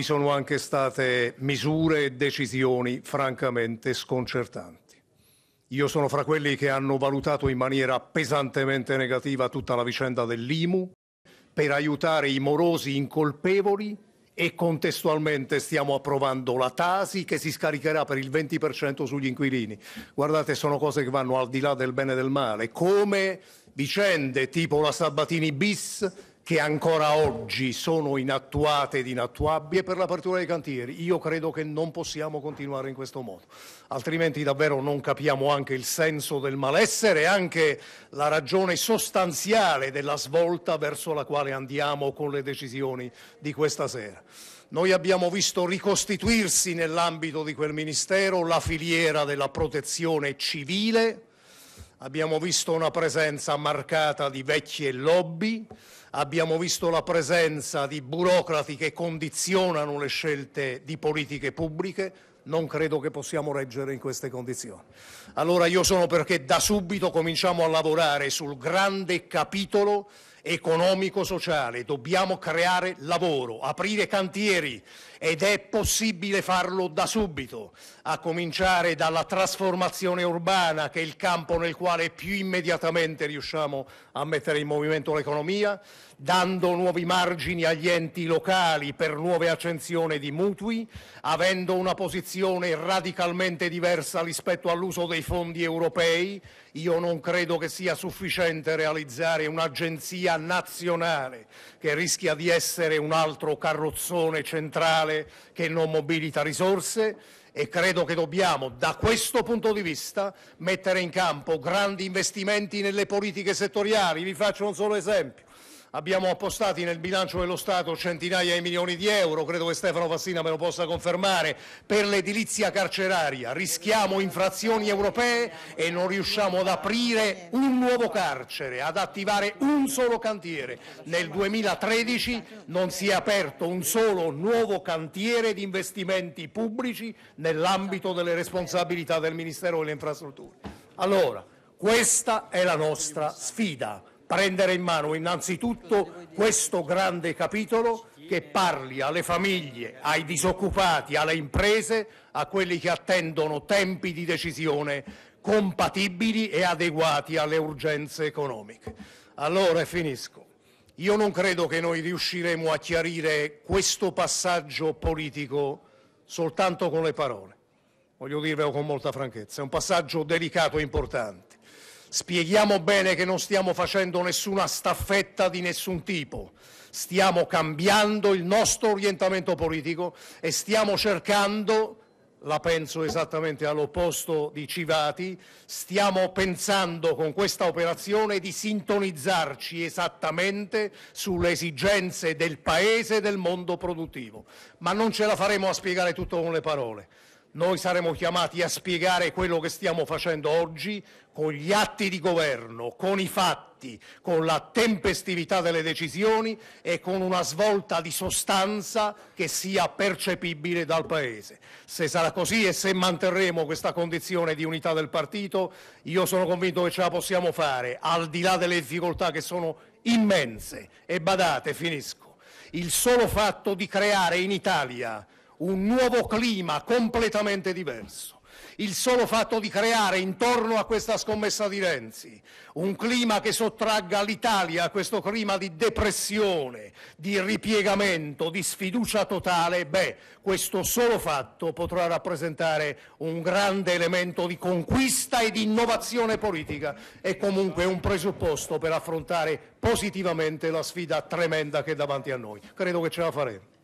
vi sono anche state misure e decisioni francamente sconcertanti. Io sono fra quelli che hanno valutato in maniera pesantemente negativa tutta la vicenda dell'IMU per aiutare i morosi incolpevoli e contestualmente stiamo approvando la Tasi che si scaricherà per il 20% sugli inquilini. Guardate, sono cose che vanno al di là del bene e del male, come vicende tipo la Sabatini bis che ancora oggi sono inattuate ed inattuabili per l'apertura dei cantieri. Io credo che non possiamo continuare in questo modo, altrimenti davvero non capiamo anche il senso del malessere e anche la ragione sostanziale della svolta verso la quale andiamo con le decisioni di questa sera. Noi abbiamo visto ricostituirsi nell'ambito di quel Ministero la filiera della protezione civile, abbiamo visto una presenza marcata di vecchie lobby, abbiamo visto la presenza di burocrati che condizionano le scelte di politiche pubbliche, non credo che possiamo reggere in queste condizioni. Allora io sono perché da subito cominciamo a lavorare sul grande capitolo economico-sociale, dobbiamo creare lavoro, aprire cantieri ed è possibile farlo da subito, a cominciare dalla trasformazione urbana che è il campo nel quale più immediatamente riusciamo a mettere in movimento l'economia, dando nuovi margini agli enti locali per nuove accensioni di mutui, avendo una posizione radicalmente diversa rispetto all'uso dei fondi europei. Io non credo che sia sufficiente realizzare un'agenzia Guardia Nazionale, che rischia di essere un altro carrozzone centrale che non mobilita risorse e credo che dobbiamo, da questo punto di vista, mettere in campo grandi investimenti nelle politiche settoriali. Vi faccio un solo esempio. Abbiamo appostati nel bilancio dello Stato centinaia di milioni di euro, credo che Stefano Fassina me lo possa confermare, per l'edilizia carceraria. Rischiamo infrazioni europee e non riusciamo ad aprire un nuovo carcere, ad attivare un solo cantiere. Nel 2013 non si è aperto un solo nuovo cantiere di investimenti pubblici nell'ambito delle responsabilità del Ministero delle Infrastrutture. Allora, questa è la nostra sfida prendere in mano innanzitutto questo grande capitolo che parli alle famiglie, ai disoccupati, alle imprese, a quelli che attendono tempi di decisione compatibili e adeguati alle urgenze economiche. Allora, finisco. Io non credo che noi riusciremo a chiarire questo passaggio politico soltanto con le parole, voglio dirvelo con molta franchezza, è un passaggio delicato e importante Spieghiamo bene che non stiamo facendo nessuna staffetta di nessun tipo, stiamo cambiando il nostro orientamento politico e stiamo cercando, la penso esattamente all'opposto di Civati, stiamo pensando con questa operazione di sintonizzarci esattamente sulle esigenze del Paese e del mondo produttivo, ma non ce la faremo a spiegare tutto con le parole noi saremo chiamati a spiegare quello che stiamo facendo oggi con gli atti di governo, con i fatti, con la tempestività delle decisioni e con una svolta di sostanza che sia percepibile dal Paese. Se sarà così e se manterremo questa condizione di unità del partito, io sono convinto che ce la possiamo fare, al di là delle difficoltà che sono immense. E badate, finisco, il solo fatto di creare in Italia un nuovo clima completamente diverso. Il solo fatto di creare intorno a questa scommessa di Renzi un clima che sottragga l'Italia a questo clima di depressione, di ripiegamento, di sfiducia totale, beh, questo solo fatto potrà rappresentare un grande elemento di conquista e di innovazione politica e comunque un presupposto per affrontare positivamente la sfida tremenda che è davanti a noi. Credo che ce la faremo.